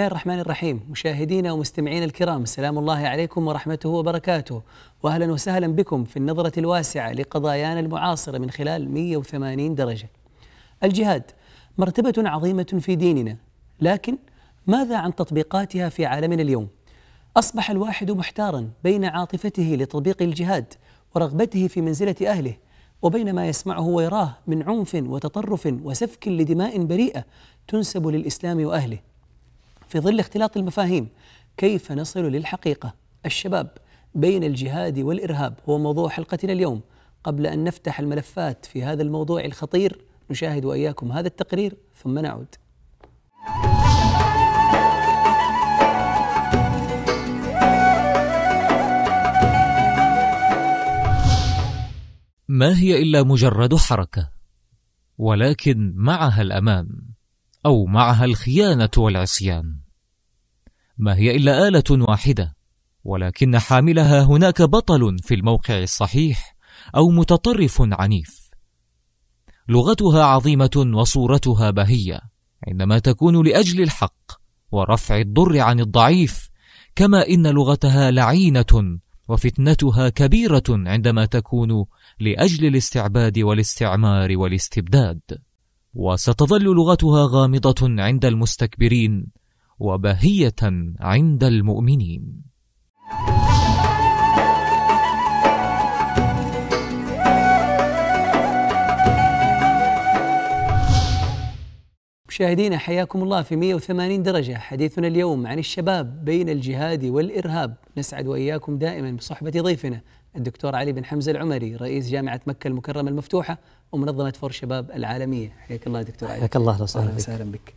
الله الرحمن الرحيم مشاهدينا ومستمعينا الكرام سلام الله عليكم ورحمته وبركاته واهلا وسهلا بكم في النظرة الواسعة لقضايانا المعاصرة من خلال 180 درجة. الجهاد مرتبة عظيمة في ديننا لكن ماذا عن تطبيقاتها في عالمنا اليوم؟ اصبح الواحد محتارا بين عاطفته لتطبيق الجهاد ورغبته في منزلة اهله وبين ما يسمعه ويراه من عنف وتطرف وسفك لدماء بريئة تنسب للاسلام واهله. في ظل اختلاط المفاهيم كيف نصل للحقيقة الشباب بين الجهاد والإرهاب هو موضوع حلقتنا اليوم قبل أن نفتح الملفات في هذا الموضوع الخطير نشاهد وإياكم هذا التقرير ثم نعود ما هي إلا مجرد حركة ولكن معها الأمان أو معها الخيانة والعصيان ما هي إلا آلة واحدة ولكن حاملها هناك بطل في الموقع الصحيح أو متطرف عنيف لغتها عظيمة وصورتها بهية عندما تكون لأجل الحق ورفع الضر عن الضعيف كما إن لغتها لعينة وفتنتها كبيرة عندما تكون لأجل الاستعباد والاستعمار والاستبداد وستظل لغتها غامضة عند المستكبرين وبهية عند المؤمنين. مشاهدينا حياكم الله في 180 درجة حديثنا اليوم عن الشباب بين الجهاد والإرهاب نسعد وإياكم دائما بصحبة ضيفنا الدكتور علي بن حمزة العمري رئيس جامعة مكة المكرمة المفتوحة ومنظمة فور شباب العالمية حياك الله دكتور علي حياك الله وسهلا بك, وسهلا بك.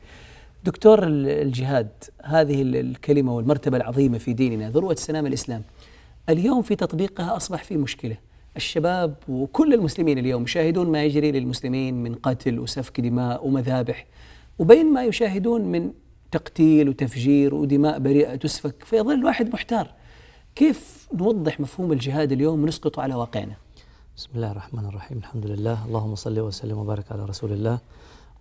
دكتور الجهاد هذه الكلمة والمرتبة العظيمة في ديننا ذروة سلام الإسلام اليوم في تطبيقها أصبح في مشكلة الشباب وكل المسلمين اليوم يشاهدون ما يجري للمسلمين من قتل وسفك دماء ومذابح وبين ما يشاهدون من تقتيل وتفجير ودماء بريئة تسفك فيظل الواحد محتار كيف نوضح مفهوم الجهاد اليوم ونسقطه على واقعنا بسم الله الرحمن الرحيم الحمد لله اللهم صل وسلم وبارك على رسول الله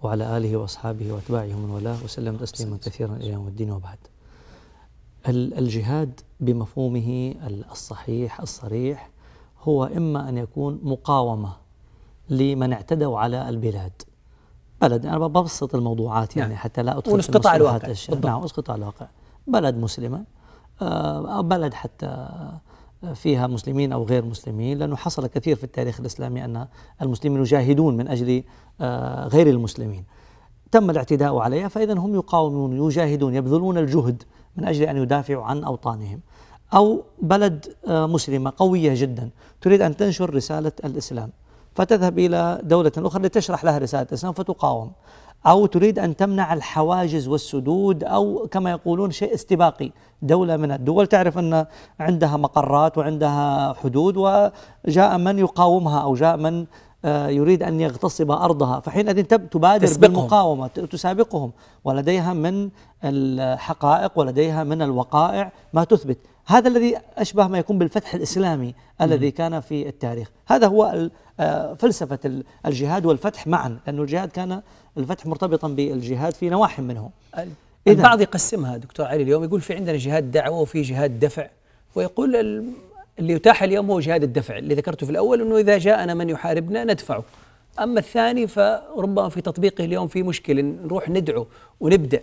وعلى آله وأصحابه وأتباعه من والاه وسلم تسليما كثيرا إلى يوم الدين وبعد الجهاد بمفهومه الصحيح الصريح هو إما أن يكون مقاومة لمن اعتدوا على البلاد بلد أنا ببسط الموضوعات يعني نعم. حتى لا أدخل ونسقط على الواقع نعم أسقط على الواقع بلد مسلمة آه، بلد حتى فيها مسلمين أو غير مسلمين لأنه حصل كثير في التاريخ الإسلامي أن المسلمين يجاهدون من أجل آه، غير المسلمين تم الاعتداء عليها فإذا هم يقاومون يجاهدون يبذلون الجهد من أجل أن يدافعوا عن أوطانهم أو بلد آه، مسلمة قوية جدا تريد أن تنشر رسالة الإسلام فتذهب إلى دولة أخرى لتشرح لها رسالة الإسلام فتقاوم أو تريد أن تمنع الحواجز والسدود أو كما يقولون شيء استباقي دولة من الدول تعرف أن عندها مقرات وعندها حدود وجاء من يقاومها أو جاء من آه، يريد أن يغتصب أرضها فحينئذ تبادر تسبقهم. بالمقاومة تسابقهم ولديها من الحقائق ولديها من الوقائع ما تثبت هذا الذي أشبه ما يكون بالفتح الإسلامي الذي كان في التاريخ هذا هو آه، فلسفة الجهاد والفتح معا لأن الجهاد كان الفتح مرتبطا بالجهاد في نواح منه البعض يقسمها دكتور علي اليوم يقول في عندنا جهاد دعوة وفي جهاد دفع ويقول اللي يتاح اليوم هو جهاد الدفع اللي ذكرته في الاول انه اذا جاءنا من يحاربنا ندفعه اما الثاني فربما في تطبيقه اليوم في مشكله نروح ندعو ونبدا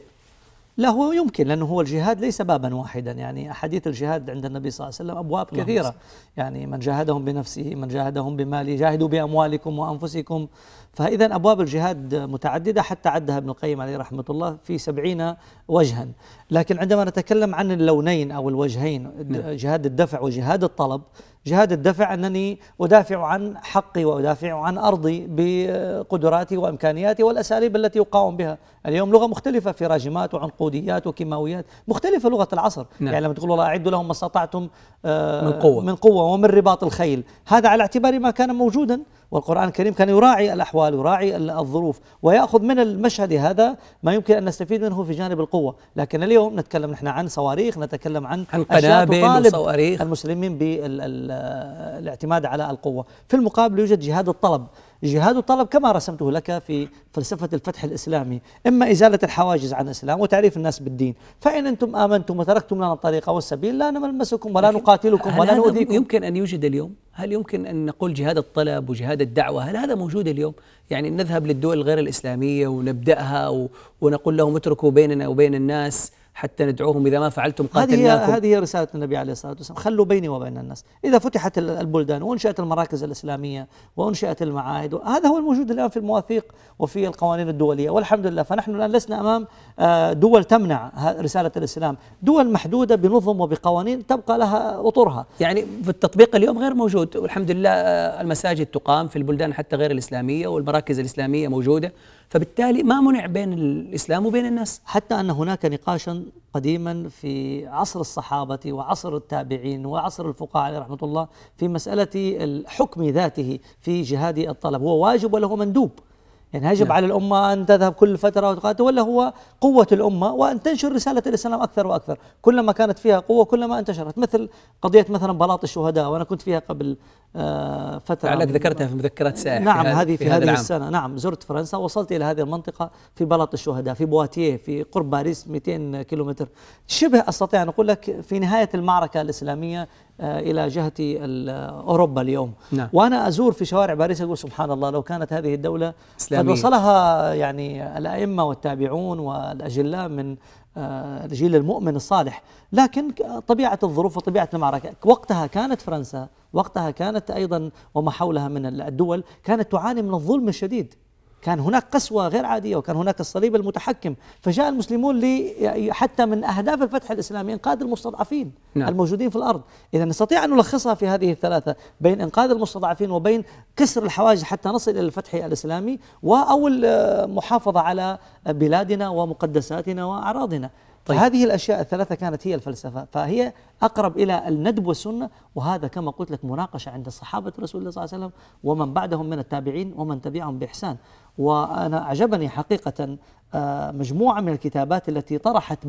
لا هو يمكن لانه هو الجهاد ليس بابا واحدا يعني احاديث الجهاد عند النبي صلى الله عليه وسلم ابواب نعم. كثيره يعني من جاهدهم بنفسه من جاهدهم بماله جاهدوا باموالكم وانفسكم فإذا أبواب الجهاد متعددة حتى عدها ابن القيم عليه رحمة الله في سبعين وجها لكن عندما نتكلم عن اللونين أو الوجهين نعم. جهاد الدفع وجهاد الطلب جهاد الدفع أنني أدافع عن حقي وأدافع عن أرضي بقدراتي وإمكانياتي والأساليب التي أقاوم بها اليوم لغة مختلفة في راجمات وعنقوديات وكيماويات مختلفة لغة العصر نعم. يعني لما تقول والله أعدوا لهم ما استطعتم آه، من قوة من قوة ومن رباط الخيل هذا على اعتبار ما كان موجودا والقرآن الكريم كان يراعي الأحوال الأحوال يراعي الظروف ويأخذ من المشهد هذا ما يمكن أن نستفيد منه في جانب القوة لكن اليوم نتكلم نحن عن صواريخ نتكلم عن, القنابل وصواريخ المسلمين بالاعتماد على القوة في المقابل يوجد جهاد الطلب جهاد الطلب كما رسمته لك في فلسفة الفتح الإسلامي إما إزالة الحواجز عن الإسلام وتعريف الناس بالدين فإن أنتم آمنتم وتركتم لنا الطريق والسبيل لا نلمسكم ولا نقاتلكم ولا نؤذيكم يمكن أن يوجد اليوم هل يمكن أن نقول جهاد الطلب وجهاد الدعوة هل هذا موجود اليوم يعني نذهب للدول غير الإسلامية ونبدأها ونقول لهم اتركوا بيننا وبين الناس حتى ندعوهم إذا ما فعلتم قاتلناكم هذه هي رسالة النبي عليه الصلاة والسلام خلوا بيني وبين الناس إذا فتحت البلدان وأنشأت المراكز الإسلامية وأنشأت المعاهد هذا هو الموجود الآن في المواثيق وفي القوانين الدولية والحمد لله فنحن الآن لسنا أمام آه، دول تمنع رسالة الإسلام دول محدودة بنظم وبقوانين تبقى لها أطرها يعني في التطبيق اليوم غير موجود والحمد لله آه، المساجد تقام في البلدان حتى غير الإسلامية والمراكز الإسلامية موجودة فبالتالي ما منع بين الإسلام وبين الناس حتى أن هناك نقاشا قديما في عصر الصحابة وعصر التابعين وعصر الفقهاء عليه رحمة الله في مسألة الحكم ذاته في جهاد الطلب هو واجب وله مندوب يعني يجب نعم. على الأمة أن تذهب كل فترة وتقاتل ولا هو قوة الأمة وأن تنشر رسالة الإسلام أكثر وأكثر كلما كانت فيها قوة كلما انتشرت مثل قضية مثلا بلاط الشهداء وأنا كنت فيها قبل آه، فترة لعلك ذكرتها في مذكرات سائح نعم في هذه في, في هذه العام. السنة نعم زرت فرنسا وصلت إلى هذه المنطقة في بلاط الشهداء في بواتيه في قرب باريس 200 كيلومتر شبه أستطيع أن أقول لك في نهاية المعركة الإسلامية آه، إلى جهة أوروبا اليوم نعم. وأنا أزور في شوارع باريس أقول سبحان الله لو كانت هذه الدولة إسلامية. قد وصلها يعني الأئمة والتابعون والأجلاء من آه، الجيل المؤمن الصالح لكن طبيعة الظروف وطبيعة المعركة وقتها كانت فرنسا وقتها كانت أيضا وما حولها من الدول كانت تعاني من الظلم الشديد كان هناك قسوة غير عادية وكان هناك الصليب المتحكم فجاء المسلمون لي يعني حتى من أهداف الفتح الإسلامي إنقاذ المستضعفين نعم. الموجودين في الأرض إذا نستطيع أن نلخصها في هذه الثلاثة بين إنقاذ المستضعفين وبين كسر الحواجز حتى نصل إلى الفتح الإسلامي أو المحافظة على بلادنا ومقدساتنا وأعراضنا طيب. هذه الأشياء الثلاثة كانت هي الفلسفة فهي أقرب إلى الندب والسنة وهذا كما قلت لك مناقشة عند صحابة رسول الله صلى الله عليه وسلم ومن بعدهم من التابعين ومن تبعهم بإحسان وأنا أعجبني حقيقة آه، مجموعة من الكتابات التي طرحت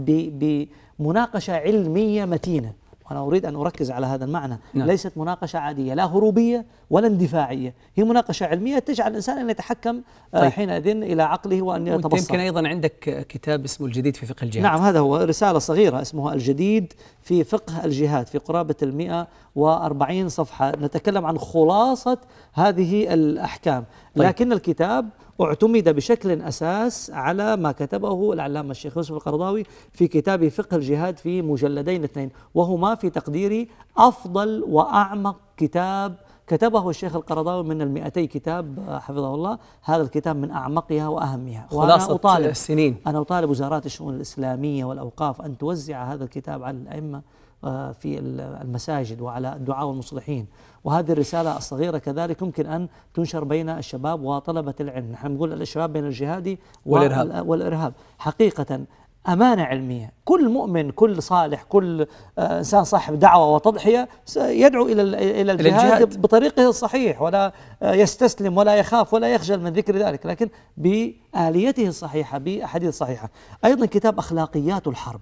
بمناقشة علمية متينة وأنا أريد أن أركز على هذا المعنى نعم. ليست مناقشة عادية لا هروبية ولا اندفاعية هي مناقشة علمية تجعل الإنسان أن يتحكم آه، طيب. حينئذ إلى عقله وأن يتبصر يمكن أيضا عندك كتاب اسمه الجديد في فقه الجهاد نعم هذا هو رسالة صغيرة اسمها الجديد في فقه الجهاد في قرابة المئة وأربعين صفحة نتكلم عن خلاصة هذه الأحكام طيب. لكن الكتاب اعتمد بشكل أساس على ما كتبه العلامة الشيخ يوسف القرضاوي في كتاب فقه الجهاد في مجلدين اثنين وهما في تقديري أفضل وأعمق كتاب كتبه الشيخ القرضاوي من المئتي كتاب حفظه الله هذا الكتاب من أعمقها وأهمها خلاصة أطالب السنين أنا أطالب وزارات الشؤون الإسلامية والأوقاف أن توزع هذا الكتاب على الأئمة آه، في المساجد وعلى الدعاء والمصلحين وهذه الرسالة الصغيرة كذلك يمكن أن تنشر بين الشباب وطلبة العلم نحن نقول الشباب بين الجهاد والإرهاب, والإرهاب. حقيقة أمانة علمية كل مؤمن كل صالح كل آه، إنسان صاحب دعوة وتضحية يدعو إلى إلى الجهاد بطريقه الصحيح ولا آه، يستسلم ولا يخاف ولا يخجل من ذكر ذلك لكن بآليته الصحيحة بأحاديث صحيحة أيضا كتاب أخلاقيات الحرب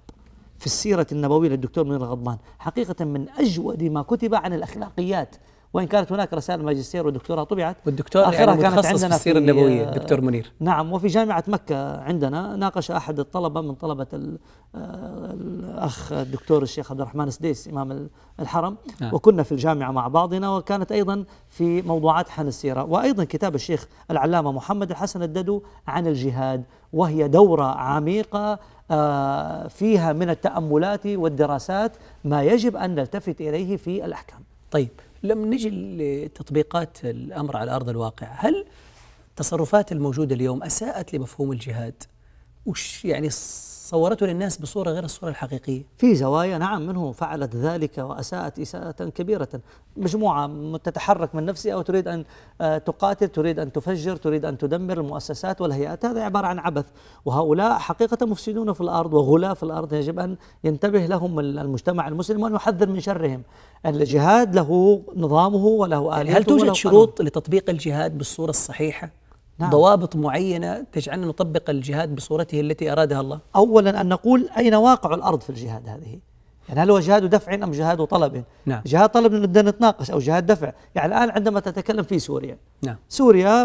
في السيرة النبوية للدكتور منير الغضبان حقيقة من أجود ما كتب عن الأخلاقيات وان كانت هناك رسائل ماجستير ودكتوراه طبعت والدكتور يعني اخرها يعني كانت عندنا في السيره النبويه الدكتور آه، منير نعم وفي جامعه مكه عندنا ناقش احد الطلبه من طلبه آه، الاخ الدكتور الشيخ عبد الرحمن سديس امام الحرم نعم. وكنا في الجامعه مع بعضنا وكانت ايضا في موضوعات حن السيره وايضا كتاب الشيخ العلامه محمد الحسن الددو عن الجهاد وهي دوره عميقه آه، فيها من التأملات والدراسات ما يجب أن نلتفت إليه في الأحكام طيب لم نجي لتطبيقات الأمر على أرض الواقع هل تصرفات الموجودة اليوم أساءت لمفهوم الجهاد وش يعني صورته للناس بصورة غير الصورة الحقيقية في زوايا نعم منه فعلت ذلك وأساءت إساءة كبيرة مجموعة تتحرك من نفسها وتريد أن آه، تقاتل تريد أن تفجر تريد أن تدمر المؤسسات والهيئات هذا عبارة عن عبث وهؤلاء حقيقة مفسدون في الأرض وغلاء في الأرض يجب أن ينتبه لهم المجتمع المسلم وأن يحذر من شرهم الجهاد له نظامه وله آلية يعني هل توجد شروط لتطبيق الجهاد بالصورة الصحيحة؟ نعم. ضوابط معينة تجعلنا نطبق الجهاد بصورته التي أرادها الله أولا أن نقول أين واقع الأرض في الجهاد هذه يعني هل هو جهاد دفع أم جهاد طلب نعم. جهاد طلب بدنا نتناقش أو جهاد دفع يعني الآن عندما تتكلم في سوريا نعم. سوريا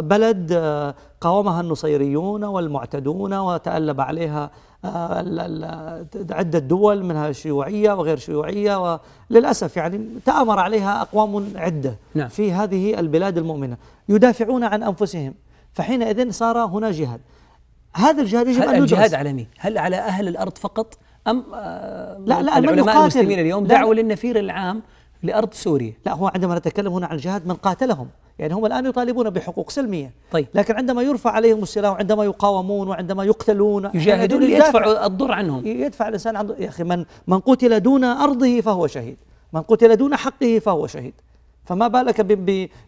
بلد آه، قاومها النصيريون والمعتدون وتألب عليها آه، عدة دول منها شيوعية وغير شيوعية وللأسف يعني تآمر عليها أقوام عدة نعم. في هذه البلاد المؤمنة يدافعون عن أنفسهم فحينئذ صار هنا جهاد هذا الجهاد يجب أن الجهاد على مين؟ هل على أهل الأرض فقط؟ أم آه، لا لا العلماء المسلمين اليوم دعوا للنفير العام لأرض سوريا لا هو عندما نتكلم هنا عن الجهاد من قاتلهم يعني هم الآن يطالبون بحقوق سلمية طيب لكن عندما يرفع عليهم السلاح وعندما يقاومون وعندما يقتلون يجاهدون يعني ليدفعوا الضر عنهم يدفع الإنسان عن يا أخي من من قتل دون أرضه فهو شهيد من قتل دون حقه فهو شهيد فما بالك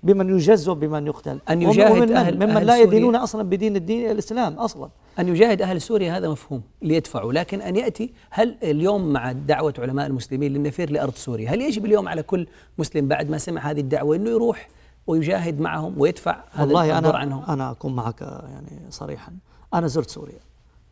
بمن يجز بمن يقتل أن يجاهد ومن أهل ممن أهل لا يدينون أصلا بدين الدين الإسلام أصلا أن يجاهد أهل سوريا هذا مفهوم ليدفعوا لكن أن يأتي هل اليوم مع دعوة علماء المسلمين للنفير لأرض سوريا هل يجب اليوم على كل مسلم بعد ما سمع هذه الدعوة أنه يروح ويجاهد معهم ويدفع والله هذا أنا عنهم أنا أكون معك يعني صريحا أنا زرت سوريا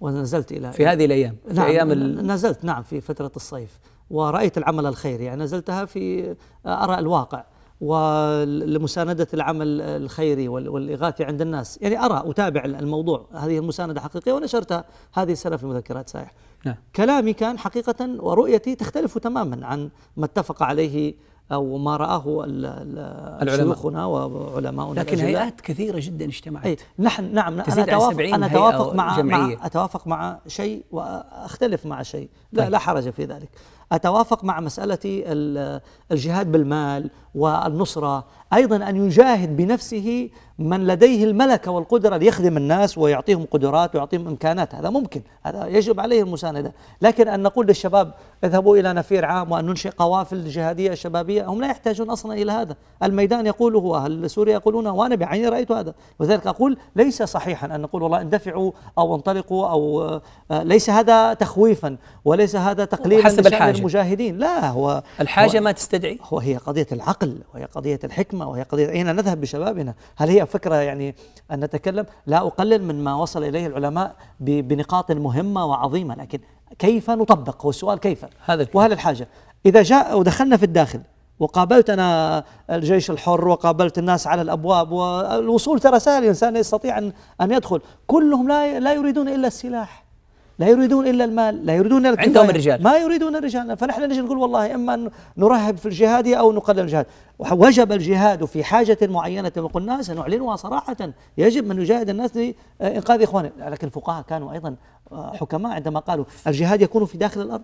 ونزلت إلى في هذه الأيام في نعم أيام نزلت نعم في فترة الصيف ورأيت العمل الخيري يعني نزلتها في آه، أرى الواقع ولمساندة العمل الخيري والإغاثي عند الناس يعني أرى أتابع الموضوع هذه المساندة حقيقية ونشرتها هذه السنة في مذكرات سائح نعم. كلامي كان حقيقة ورؤيتي تختلف تماما عن ما اتفق عليه أو ما رآه شيوخنا وعلماؤنا لكن هيئات كثيرة جدا اجتمعت أي نحن نعم أنا أتوافق, أنا أتوافق مع, جمعية. مع أتوافق مع شيء وأختلف مع شيء لا, طيب. لا حرج في ذلك أتوافق مع مسألة الجهاد بالمال والنصرة أيضا أن يجاهد بنفسه من لديه الملكة والقدرة ليخدم الناس ويعطيهم قدرات ويعطيهم إمكانات هذا ممكن هذا يجب عليه المساندة لكن أن نقول للشباب اذهبوا إلى نفير عام وأن ننشئ قوافل جهادية شبابية هم لا يحتاجون أصلا إلى هذا الميدان يقوله أهل سوريا يقولون وأنا بعيني رأيت هذا وذلك أقول ليس صحيحا أن نقول والله اندفعوا أو انطلقوا أو آه، ليس هذا تخويفا وليس هذا تقليلا حسب الحاجة المجاهدين لا هو الحاجة هو ما تستدعي هو هي قضية العقل وهي قضية الحكمة وهي قضية أين نذهب بشبابنا هل هي فكرة يعني أن نتكلم لا أقلل من ما وصل إليه العلماء بنقاط مهمة وعظيمة لكن كيف نطبق هو السؤال كيف هذا وهل الحاجة إذا جاء ودخلنا في الداخل وقابلت أنا الجيش الحر وقابلت الناس على الأبواب والوصول ترى سهل الإنسان يستطيع أن يدخل كلهم لا يريدون إلا السلاح لا يريدون إلا المال لا يريدون الكفاية عندهم الرجال ما يريدون الرجال فنحن نجي نقول والله إما نرهب في الجهاد أو نقلل الجهاد وجب الجهاد في حاجة معينة وقلنا سنعلنها صراحة يجب من يجاهد الناس لإنقاذ إخوانهم لكن الفقهاء كانوا أيضا حكماء عندما قالوا الجهاد يكون في داخل الأرض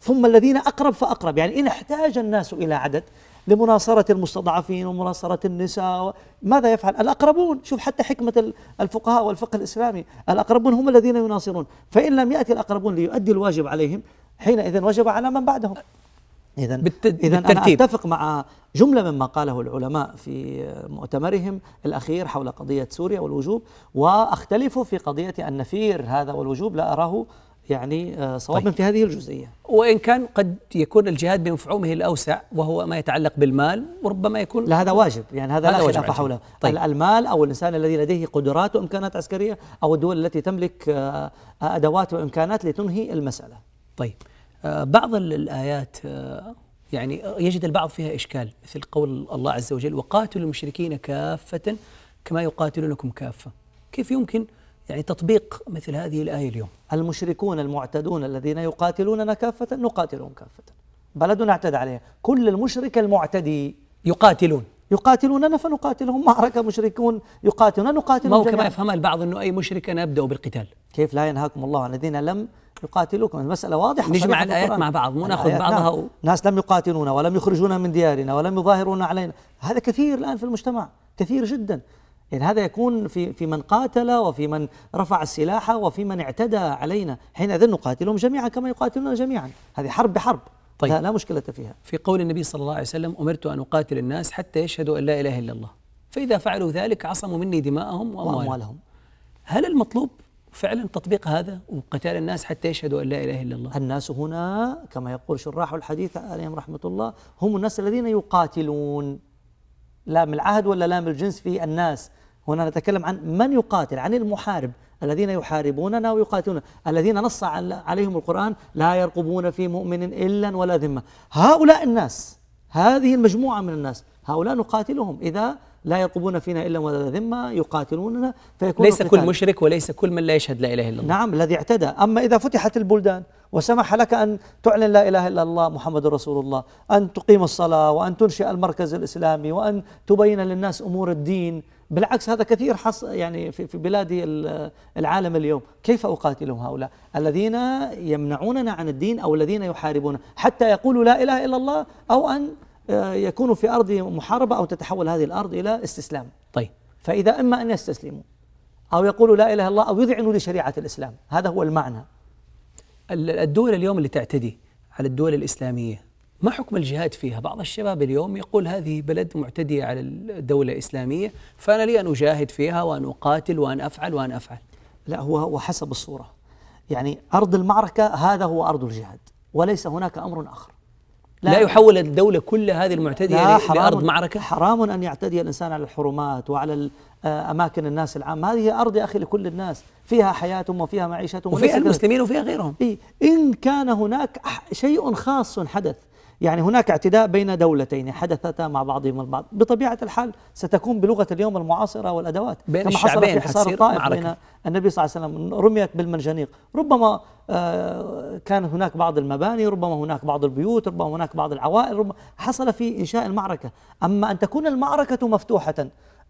ثم الذين أقرب فأقرب يعني إن احتاج الناس إلى عدد لمناصرة المستضعفين ومناصرة النساء ماذا يفعل الأقربون شوف حتى حكمة الفقهاء والفقه الإسلامي الأقربون هم الذين يناصرون فإن لم يأتي الأقربون ليؤدي الواجب عليهم حينئذ وجب على من بعدهم إذا إذا أنا أتفق مع جملة مما قاله العلماء في مؤتمرهم الأخير حول قضية سوريا والوجوب وأختلف في قضية النفير هذا والوجوب لا أراه يعني آه، صوابا طيب. في هذه الجزئيه. وان كان قد يكون الجهاد بمفعومه الاوسع وهو ما يتعلق بالمال وربما يكون لا هذا واجب يعني هذا, هذا لا خلاف حوله طيب. المال او الانسان الذي لديه قدرات وامكانات عسكريه او الدول التي تملك آه، آه، ادوات وامكانات لتنهي المساله. طيب بعض الايات يعني يجد البعض فيها اشكال مثل قول الله عز وجل وقاتلوا المشركين كافه كما يقاتلونكم كافه. كيف يمكن يعني تطبيق مثل هذه الآية اليوم المشركون المعتدون الذين يقاتلوننا كافة نقاتلهم كافة بلدنا اعتدى عليها كل المشرك المعتدي يقاتلون يقاتلوننا فنقاتلهم معركة مشركون يقاتلوننا نقاتلهم ما هو كما يفهمها البعض أنه أي مشرك أنا أبدأ بالقتال كيف لا ينهاكم الله عن الذين لم يقاتلوكم المسألة واضحة نجمع الآيات مع بعض مو ناخذ نعم. بعضها نعم. ناس لم يقاتلونا ولم يخرجونا من ديارنا ولم يظاهرونا علينا هذا كثير الآن في المجتمع كثير جدا يعني هذا يكون في في من قاتل وفي من رفع السلاح وفي من اعتدى علينا حينئذ نقاتلهم جميعا كما يقاتلون جميعا هذه حرب بحرب طيب لا مشكلة فيها في قول النبي صلى الله عليه وسلم أمرت أن أقاتل الناس حتى يشهدوا أن لا إله إلا الله فإذا فعلوا ذلك عصموا مني دماءهم وأموالهم, وأموالهم هل المطلوب فعلا تطبيق هذا وقتال الناس حتى يشهدوا أن لا إله إلا الله الناس هنا كما يقول شراح الحديث عليهم رحمة الله هم الناس الذين يقاتلون لا من العهد ولا لا من الجنس في الناس هنا نتكلم عن من يقاتل عن المحارب الذين يحاربوننا ويقاتلون الذين نص عليهم القرآن لا يرقبون في مؤمن إلا ولا ذمة هؤلاء الناس هذه المجموعة من الناس هؤلاء نقاتلهم إذا لا يرقبون فينا إلا ولا ذمة يقاتلوننا فيكون ليس كل مشرك وليس كل من لا يشهد لا إله إلا الله نعم الذي اعتدى أما إذا فتحت البلدان وسمح لك أن تعلن لا إله إلا الله محمد رسول الله أن تقيم الصلاة وأن تنشئ المركز الإسلامي وأن تبين للناس أمور الدين بالعكس هذا كثير حص يعني في, في بلادي العالم اليوم كيف أقاتلهم هؤلاء الذين يمنعوننا عن الدين أو الذين يحاربون حتى يقولوا لا إله إلا الله أو أن آه، يكونوا في أرض محاربة أو تتحول هذه الأرض إلى استسلام طيب فإذا إما أن يستسلموا أو يقولوا لا إله إلا الله أو يذعنوا لشريعة الإسلام هذا هو المعنى الدول اليوم اللي تعتدي على الدول الإسلامية ما حكم الجهاد فيها؟ بعض الشباب اليوم يقول هذه بلد معتدية على الدولة الإسلامية فأنا لي أن أجاهد فيها وأن أقاتل وأن أفعل وأن أفعل لا هو هو حسب الصورة يعني أرض المعركة هذا هو أرض الجهاد وليس هناك أمر آخر لا, لا يحول الدولة كل هذه المعتدية لأرض معركة حرام أن يعتدي الإنسان على الحرمات وعلى آه، أماكن الناس العامة هذه أرض يا أخي لكل الناس فيها حياتهم وفيها معيشتهم وفيها المسلمين وفيها غيرهم إيه إن كان هناك شيء خاص حدث يعني هناك اعتداء بين دولتين حدثتا مع بعضهما البعض بطبيعة الحال ستكون بلغة اليوم المعاصرة والأدوات بين كما حصل في حصار الطائف معركة. بين النبي صلى الله عليه وسلم رميت بالمنجنيق ربما آه، كان هناك بعض المباني ربما هناك بعض البيوت ربما هناك بعض العوائل ربما حصل في إنشاء المعركة أما أن تكون المعركة مفتوحة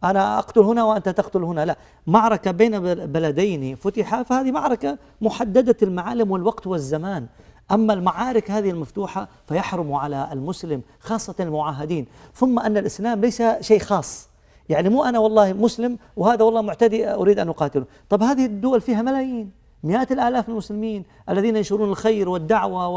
أنا أقتل هنا وأنت تقتل هنا لا معركة بين بلدين فتحة فهذه معركة محددة المعالم والوقت والزمان أما المعارك هذه المفتوحة فيحرم على المسلم خاصة المعاهدين ثم أن الإسلام ليس شيء خاص يعني مو أنا والله مسلم وهذا والله معتدي أريد أن أقاتله طب هذه الدول فيها ملايين مئات الآلاف من المسلمين الذين ينشرون الخير والدعوة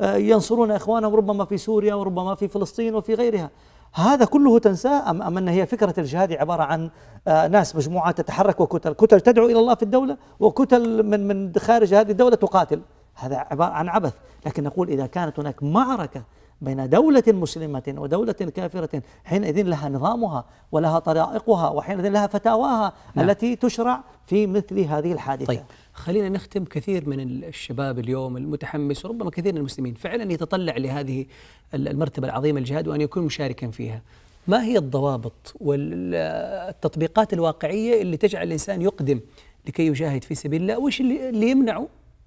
وينصرون آه، إخوانهم ربما في سوريا وربما في فلسطين وفي غيرها هذا كله تنساه أم, أم أن هي فكرة الجهاد عبارة عن آه، ناس مجموعات تتحرك وكتل كتل تدعو إلى الله في الدولة وكتل من, من خارج هذه الدولة تقاتل هذا عبارة عن عبث لكن نقول إذا كانت هناك معركة بين دولة مسلمة ودولة كافرة حينئذ لها نظامها ولها طرائقها وحينئذ لها فتاواها نعم. التي تشرع في مثل هذه الحادثة طيب خلينا نختم كثير من الشباب اليوم المتحمس وربما كثير من المسلمين فعلا يتطلع لهذه المرتبة العظيمة الجهاد وأن يكون مشاركا فيها ما هي الضوابط والتطبيقات الواقعية اللي تجعل الإنسان يقدم لكي يجاهد في سبيل الله وش اللي يمنعه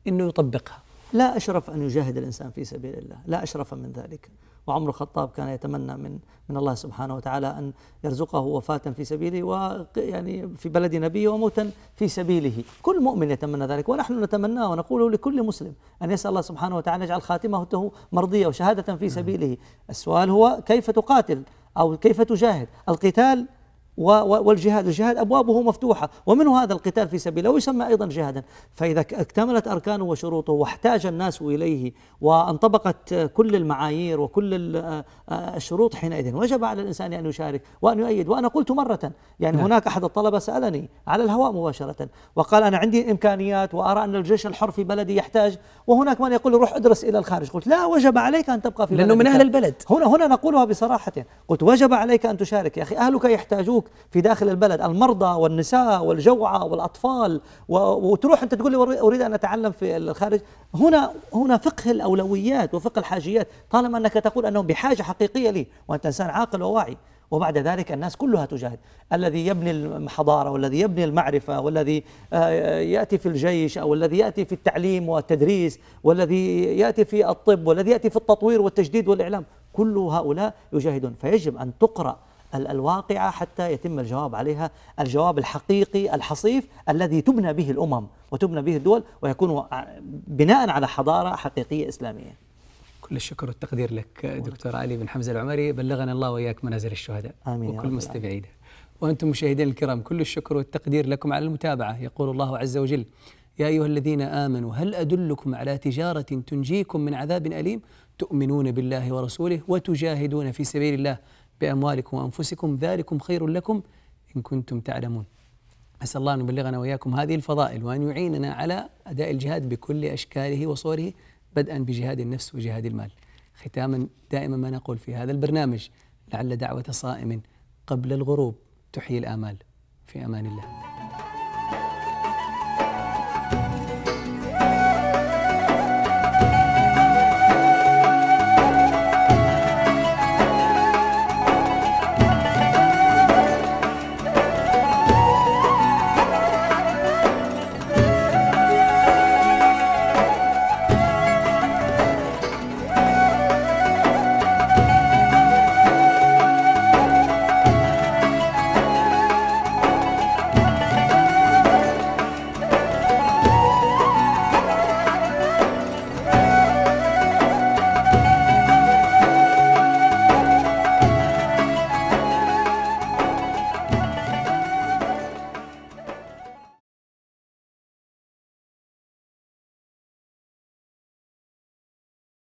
أنه يطبقها لا أشرف أن يجاهد الإنسان في سبيل الله لا أشرف من ذلك وعمر الخطاب كان يتمنى من من الله سبحانه وتعالى ان يرزقه وفاة في سبيله و يعني في بلد نبيه وموتا في سبيله، كل مؤمن يتمنى ذلك ونحن نتمناه ونقوله لكل مسلم ان يسال الله سبحانه وتعالى يجعل خاتمته مرضيه وشهاده في نعم. سبيله، السؤال هو كيف تقاتل او كيف تجاهد؟ القتال والجهاد الجهاد أبوابه مفتوحة ومنه هذا القتال في سبيله ويسمى أيضا جهادا فإذا اكتملت أركانه وشروطه واحتاج الناس إليه وانطبقت كل المعايير وكل آه، آه، الشروط حينئذ وجب على الإنسان أن يشارك وأن يؤيد وأنا قلت مرة يعني نعم. هناك أحد الطلبة سألني على الهواء مباشرة وقال أنا عندي إمكانيات وأرى أن الجيش الحر في بلدي يحتاج وهناك من يقول روح ادرس إلى الخارج قلت لا وجب عليك أن تبقى في لأنه من أهل البلد هنا هنا نقولها بصراحة قلت وجب عليك أن تشارك يا أخي أهلك يحتاجوك في داخل البلد المرضى والنساء والجوعى والأطفال وتروح أنت تقول لي أريد أن أتعلم في الخارج هنا هنا فقه الأولويات وفقه الحاجيات طالما أنك تقول أنهم بحاجة حقيقية لي وأنت إنسان عاقل وواعي وبعد ذلك الناس كلها تجاهد الذي يبني الحضارة والذي يبني المعرفة والذي آه، يأتي في الجيش أو الذي يأتي في التعليم والتدريس والذي يأتي في الطب والذي يأتي في التطوير والتجديد والإعلام كل هؤلاء يجاهدون فيجب أن تقرأ الواقعة حتى يتم الجواب عليها الجواب الحقيقي الحصيف الذي تبنى به الأمم وتبنى به الدول ويكون بناء على حضارة حقيقية إسلامية كل الشكر والتقدير لك دكتور علي بن حمزة العمري بلغنا الله وإياك منازل الشهداء آمين وكل مستمعي وأنتم مشاهدين الكرام كل الشكر والتقدير لكم على المتابعة يقول الله عز وجل يا أيها الذين آمنوا هل أدلكم على تجارة تنجيكم من عذاب أليم تؤمنون بالله ورسوله وتجاهدون في سبيل الله بأموالكم وأنفسكم ذلكم خير لكم إن كنتم تعلمون أسأل الله أن يبلغنا وإياكم هذه الفضائل وأن يعيننا على أداء الجهاد بكل أشكاله وصوره بدءا بجهاد النفس وجهاد المال ختاما دائما ما نقول في هذا البرنامج لعل دعوة صائم قبل الغروب تحيي الآمال في أمان الله